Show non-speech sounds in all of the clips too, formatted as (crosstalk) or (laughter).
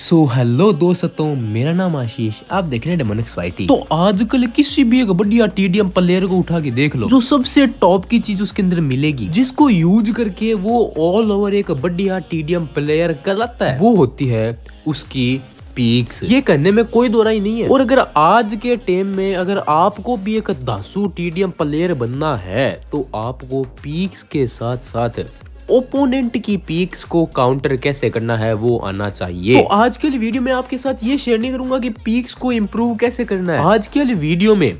so hello दोस्तों मेरा नाम आशीष आप देख रहे हैं डेमोनिक्स वाईटी तो आजकल किसी भी एक बढ़िया टीडीएम प्लेयर को उठा के देख लो जो सबसे टॉप की चीज उसके अंदर मिलेगी जिसको यूज करके वो ऑल ओवर एक बढ़िया टीडीएम प्लेयर कहलाता है वो होती है उसकी पीक्स ये करने में कोई दो नहीं है और अगर आज के टाइम में अगर आपको भी एक दासू टीडीएम प्लेयर बनना है तो आपको पीक्स के साथ साथ ओपोनेंट की पीक्स को काउंटर कैसे करना है वो आना चाहिए तो आज के वीडियो में आपके साथ ये शेयर नहीं करूंगा कि पीक्स को इम्प्रूव कैसे करना है आज के लिए वीडियो में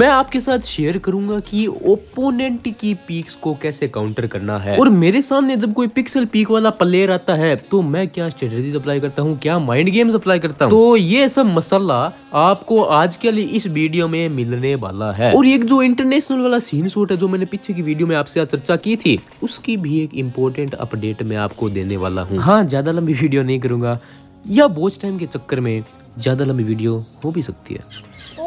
मैं आपके साथ शेयर करूंगा कि ओपोनेंट की पिक्स को कैसे काउंटर करना है और मेरे सामने जब कोई पिक्सल पीक वाला प्लेयर आता है तो मैं क्या स्ट्रेटेजी अप्लाई करता हूँ क्या माइंड गेम्स अप्लाई करता हूँ तो ये सब मसाला आपको आज के लिए इस वीडियो में मिलने वाला है और एक जो इंटरनेशनल वाला सीन शूट है जो मैंने पीछे की वीडियो में आपसे चर्चा की थी उसकी भी एक इम्पोर्टेंट अपडेट मैं आपको देने वाला हूँ हाँ ज्यादा लंबी वीडियो नहीं करूंगा या बोझ टाइम के चक्कर में ज्यादा लंबी वीडियो हो भी सकती है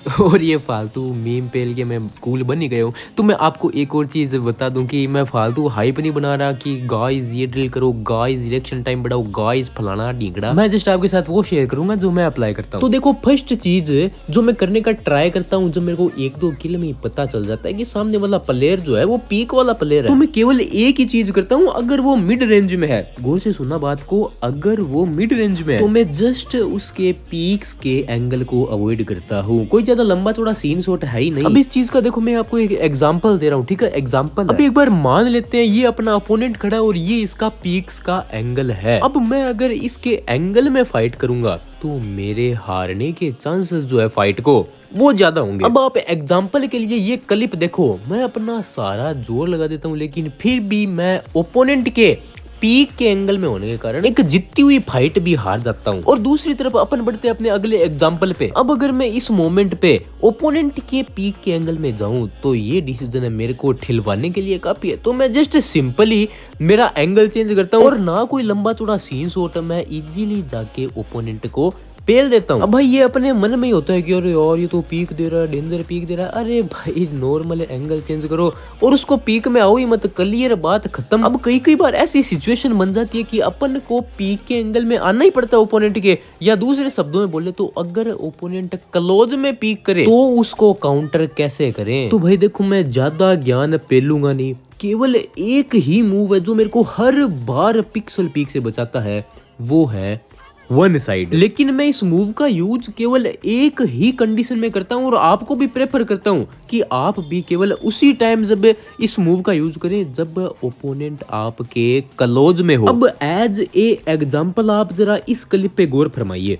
(laughs) और ये फालतू मीम पेल के मैं कूल बन ही गया हूँ तो मैं आपको एक और चीज़ बता दूँ कि मैं फालतू हाइप नहीं बना रहा कि गाइस ये ड्रिल करो गाइस इलेक्शन टाइम बढ़ाओ गाइस फलाना ढींगड़ा मैं जस्ट आपके साथ वो शेयर करूंगा जो मैं अप्लाई करता हूँ तो देखो फर्स्ट चीज़ जो मैं करने का ट्राई करता हूँ जो मेरे को एक दो किल में पता चल जाता है कि सामने वाला प्लेयर जो है वो पीक वाला प्लेयर है तो मैं केवल एक ही चीज़ करता हूँ अगर वो मिड रेंज में है गौर से सुना बात को अगर वो मिड रेंज में है तो मैं जस्ट उसके पीक के एंगल को अवॉइड करता हूँ कोई ज्यादा लंबा थोड़ा सीन शॉट है ही नहीं अब इस चीज का देखो मैं आपको एक एग्जाम्पल दे रहा हूँ ठीक है एग्जाम्पल अभी एक बार मान लेते हैं ये अपना अपोनेंट खड़ा और ये इसका पीक्स का एंगल है अब मैं अगर इसके एंगल में फाइट करूंगा तो मेरे हारने के चांसेस जो है फाइट को वो ज्यादा होंगे अब आप एग्जाम्पल के लिए ये क्लिप देखो मैं अपना सारा जोर लगा देता हूँ लेकिन फिर भी मैं ओपोनेंट के पीक के एंगल में होने के कारण एक जीतती हुई फाइट भी हार जाता हूँ और दूसरी तरफ अपन बढ़ते अपने अगले एग्जाम्पल पे अब अगर मैं इस मोमेंट पे ओपोनेंट के पीक के एंगल में जाऊं तो ये डिसीजन है मेरे को ठिलवाने के लिए काफी है तो मैं जस्ट सिंपली मेरा एंगल चेंज करता हूँ और ना कोई लंबा चौड़ा सीन शॉट मैं इजीली जाके ओपोनेंट को पेल देता हूँ भाई ये अपने मन में ही होता है कि अरे यार ये तो पीक दे रहा है डेंजर पीक दे रहा है अरे भाई नॉर्मल एंगल चेंज करो और उसको पीक में आओ ही मत क्लियर बात खत्म अब कई कई बार ऐसी सिचुएशन बन जाती है कि अपन को पीक के एंगल में आना ही पड़ता है ओपोनेंट के या दूसरे शब्दों में बोले तो अगर ओपोनेंट क्लोज में पीक करे तो उसको काउंटर कैसे करें तो भाई देखो मैं ज्यादा ज्ञान पेलूंगा नहीं केवल एक ही मूव है जो मेरे को हर बार पिक्सल पीक से बचाता है वो है वन साइड लेकिन मैं इस मूव का यूज केवल एक ही कंडीशन में करता हूँ और आपको भी प्रेफर करता हूँ कि आप भी केवल उसी टाइम जब इस मूव का यूज करें जब ओपोनेंट आपके कलोज में हो अब एज ए एग्जाम्पल आप जरा इस क्लिप पे गौर फरमाइए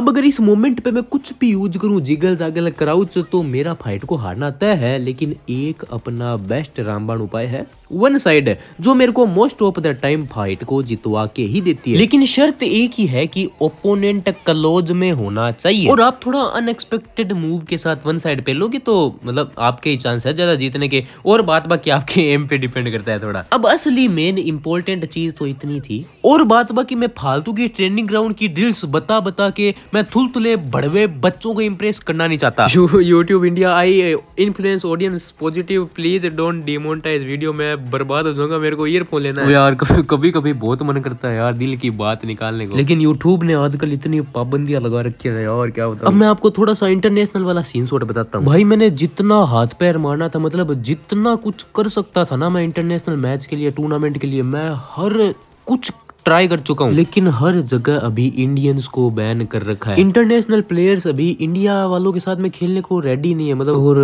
अब अगर इस मोमेंट पे मैं कुछ भी यूज करूं जिगल जागल क्राउच तो मेरा फाइट को हारना तय है लेकिन एक अपना बेस्ट रामबाण उपाय है वन साइड जो मेरे को most of the time fight को जितवा के ही देती है लेकिन शर्त एक ही है कि ओपोनेंट क्लोज में होना चाहिए और आप थोड़ा अनएक्सपेक्टेड मूव के साथ वन साइड पे लोगे तो मतलब आपके ही चांस है ज्यादा जीतने के और बात बाकी आपके एम पे डिपेंड करता है थोड़ा अब असली मेन इंपॉर्टेंट चीज तो इतनी थी और बात बाकी मैं फालतू की ट्रेनिंग ग्राउंड की ड्रिल्स बता बता के मैं थुल तुले बड़वे बच्चों को इम्प्रेस करना नहीं चाहता YouTube India I influence audience positive please don't demonetise video मैं बर्बाद हो जाऊंगा मेरे को ईयरफोन लेना है यार कभी कभी कभी बहुत मन करता है यार दिल की बात निकालने को लेकिन यूट्यूब ने आजकल इतनी पाबंदियां लगा रखी है यार क्या बताऊं अब मैं आपको थोड़ा सा इंटरनेशनल वाला सीन शॉट बताता हूँ भाई मैंने जितना हाथ पैर मारना था मतलब जितना कुछ कर सकता था ना मैं इंटरनेशनल मैच के लिए टूर्नामेंट के लिए मैं हर कुछ ट्राई कर चुका हूँ लेकिन हर जगह अभी इंडियंस को बैन कर रखा है इंटरनेशनल प्लेयर्स अभी इंडिया वालों के साथ में खेलने को रेडी नहीं है मतलब और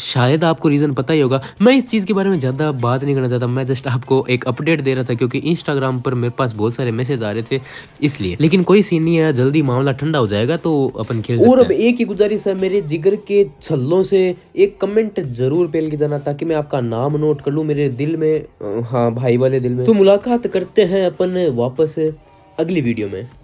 शायद आपको रीज़न पता ही होगा मैं इस चीज़ के बारे में ज़्यादा बात नहीं करना चाहता मैं जस्ट आपको एक अपडेट दे रहा था क्योंकि इंस्टाग्राम पर मेरे पास बहुत सारे मैसेज आ रहे थे इसलिए लेकिन कोई सीन नहीं है जल्दी मामला ठंडा हो जाएगा तो अपन खेल और अब एक ही गुजारिश है मेरे जिगर के छल्लों से एक कमेंट जरूर पहल के जाना ताकि मैं आपका नाम नोट कर लूँ मेरे दिल में हाँ भाई वाले दिल में तो मुलाकात करते हैं अपन वापस अगली वीडियो में